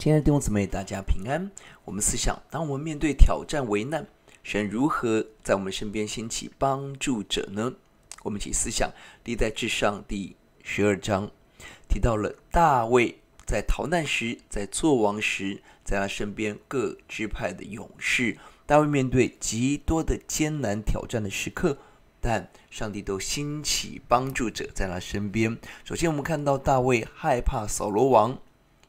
亲爱的弟兄姊妹，大家平安。我们思想，当我们面对挑战、危难，神如何在我们身边兴起帮助者呢？我们一起思想《历代至上》第十二章，提到了大卫在逃难时、在作王时，在他身边各支派的勇士。大卫面对极多的艰难挑战的时刻，但上帝都兴起帮助者在他身边。首先，我们看到大卫害怕扫罗王。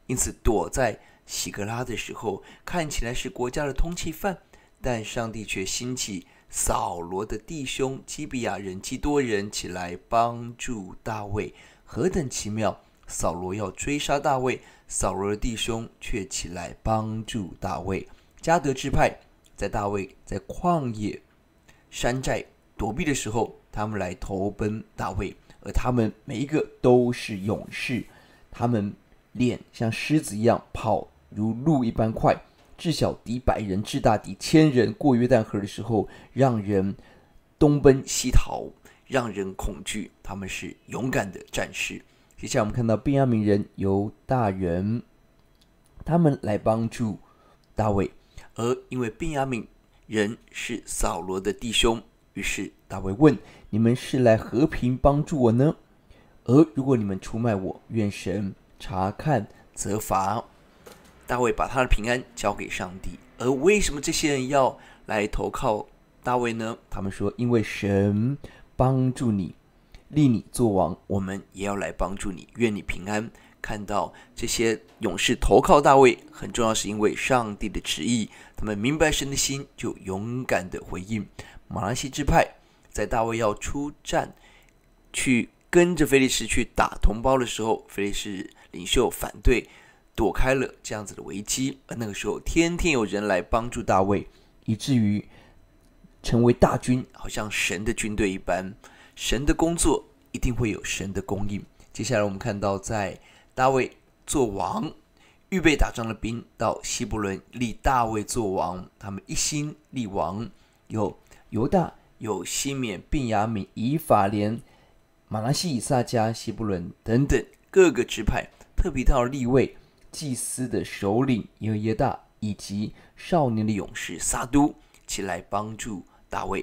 因此，躲在希格拉的时候，看起来是国家的通缉犯，但上帝却兴起扫罗的弟兄基比亚人，集多人起来帮助大卫，何等奇妙！扫罗要追杀大卫，扫罗的弟兄却起来帮助大卫。加德支派在大卫在旷野山寨躲避的时候，他们来投奔大卫，而他们每一个都是勇士，他们。脸像狮子一样跑，如鹿一般快，至小敌百人，至大敌千人。过约旦河的时候，让人东奔西逃，让人恐惧。他们是勇敢的战士。接下来我们看到便雅悯人犹大人，他们来帮助大卫。而因为便雅悯人是扫罗的弟兄，于是大卫问：“你们是来和平帮助我呢？而如果你们出卖我，愿神。”查看责罚，大卫把他的平安交给上帝。而为什么这些人要来投靠大卫呢？他们说，因为神帮助你，立你做王，我们也要来帮助你，愿你平安。看到这些勇士投靠大卫，很重要，是因为上帝的旨意。他们明白神的心，就勇敢的回应。马来西支派在大卫要出战去。跟着菲利斯去打同胞的时候，菲利斯领袖反对，躲开了这样子的危机。而那个时候，天天有人来帮助大卫，以至于成为大军，好像神的军队一般。神的工作一定会有神的供应。接下来，我们看到在大卫做王，预备打仗的兵到西伯伦立大卫做王，他们一心立王，有犹大，有西缅，并雅米以法莲。马拉西、撒加、西布伦等等各个支派，特别到立位祭司的首领耶耶大以及少年的勇士撒都前来帮助大卫。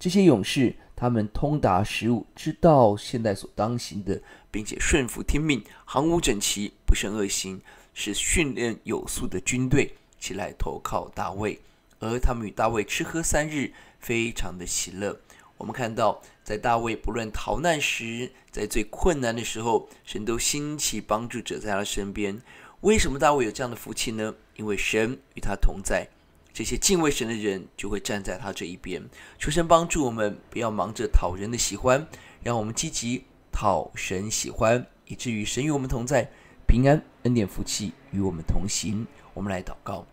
这些勇士他们通达实务，知道现在所当行的，并且顺服天命，行伍整齐，不生恶行，是训练有素的军队，前来投靠大卫。而他们与大卫吃喝三日，非常的喜乐。我们看到，在大卫不论逃难时，在最困难的时候，神都兴起帮助者在他身边。为什么大卫有这样的福气呢？因为神与他同在。这些敬畏神的人就会站在他这一边，求神帮助我们，不要忙着讨人的喜欢，让我们积极讨神喜欢，以至于神与我们同在，平安恩典福气与我们同行。我们来祷告，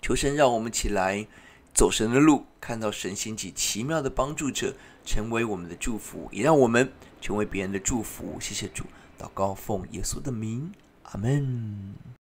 求神让我们起来。走神的路，看到神兴起奇妙的帮助者，成为我们的祝福，也让我们成为别人的祝福。谢谢主，祷告奉耶稣的名，阿门。